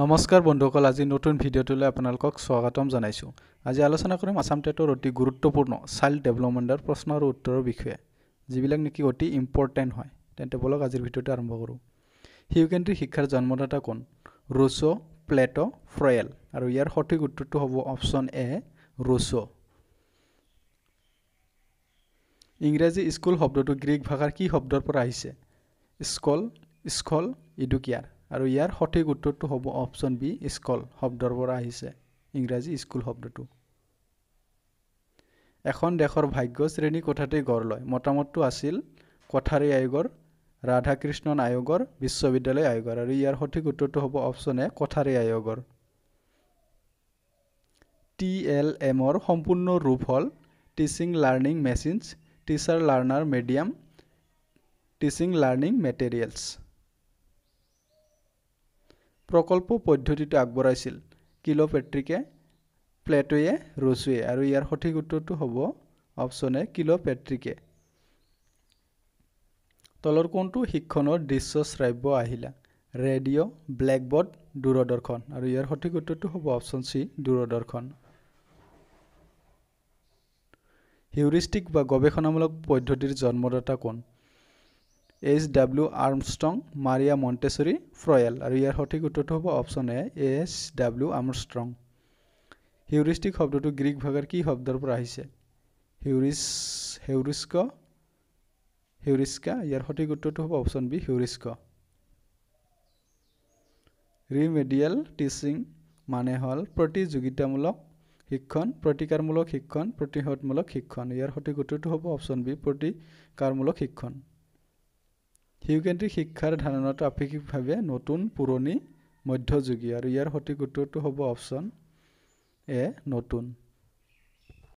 নমস্কাৰ বন্ধুসকল আজি নতুন ভিডিঅ'টোলৈ আপোনালোকক স্বাগতম জনাইছোঁ আজি আলোচনা কৰিম আছাম টেটৰ অতি গুৰুত্বপূৰ্ণ চাইল্ড ডেভেলপমেণ্টৰ প্ৰশ্ন আৰু উত্তৰৰ বিষয়ে যিবিলাক নেকি অতি ইম্পৰ্টেণ্ট হয় তেন্তে বলক আজিৰ ভিডিঅ'টো আৰম্ভ কৰোঁ শিশুকেন্দ্ৰিক শিক্ষাৰ জন্মদাতা কোন ৰুচ' প্লেট' ফ্ৰয়েল আৰু ইয়াৰ সঠিক উত্তৰটো হ'ব অপশ্যন এ ৰুচ' ইংৰাজী স্কুল শব্দটো গ্ৰীক ভাষাৰ কি শব্দৰ পৰা আহিছে স্কল স্কল ইডুকিয়াৰ আৰু ইয়াৰ সঠিক উত্তৰটো হ'ব অপশ্যন বি স্কল শব্দৰ পৰা আহিছে ইংৰাজী স্কুল শব্দটো এখন দেশৰ ভাগ্য শ্ৰেণী কোঠাতেই গঢ় লয় মতামতটো আছিল কঠাৰী আয়োগৰ ৰাধাকৃষ্ণন আয়োগৰ বিশ্ববিদ্যালয় আয়োগৰ আৰু ইয়াৰ সঠিক উত্তৰটো হ'ব অপশ্যন এ কঠাৰী আয়োগৰ টি এল এমৰ সম্পূৰ্ণ ৰূপ হ'ল teaching learning machines teacher learner medium teaching learning materials প্ৰকল্প পদ্ধতিটো আগবঢ়াইছিল কিলোপেট্ৰিকে প্লেটোৱে ৰচুৱে আৰু ইয়াৰ সঠিক উত্তৰটো হ'ব অপশ্যনে কিলোপেট্ৰিকে তলৰ কোনটো শিক্ষণৰ দৃশ্য শ্ৰাব্য আহিলা ৰেডিঅ' ব্লেকবৰ্ড দূৰদৰ্শন আৰু ইয়াৰ সঠিক উত্তৰটো হ'ব অপশ্যন চি দূৰদৰ্শন হিউৰিষ্টিক বা গৱেষণামূলক পদ্ধতিৰ জন্মদাতা কোন H W Armstrong Maria Montessori Froebel আৰু ইয়াৰ সঠিক উত্তৰটো হ'ব option A H W Armstrong heuristic শব্দটো গ্ৰীক ভাষাৰ কি শব্দৰ পৰা আহিছে হিউৰিচ হেউৰিস্ক হিউৰিস্কা ইয়াৰ সঠিক উত্তৰটো হ'ব option B heuristic remedial teaching মানে হ'ল প্ৰতিযোগিতামূলক শিক্ষণ প্ৰতিকাৰমূলক শিক্ষণ প্ৰতিহতমূলক শিক্ষণ ইয়াৰ সঠিক উত্তৰটো হ'ব অপশ্যন বি প্ৰতিকাৰমূলক শিক্ষণ শিৱকেন্দ্ৰিক শিক্ষাৰ ধাৰণাটো আপেক্ষিকভাৱে নতুন পুৰণি মধ্যযুগী আৰু ইয়াৰ সঠিক উত্তৰটো হ'ব অপশ্যন এ নতুন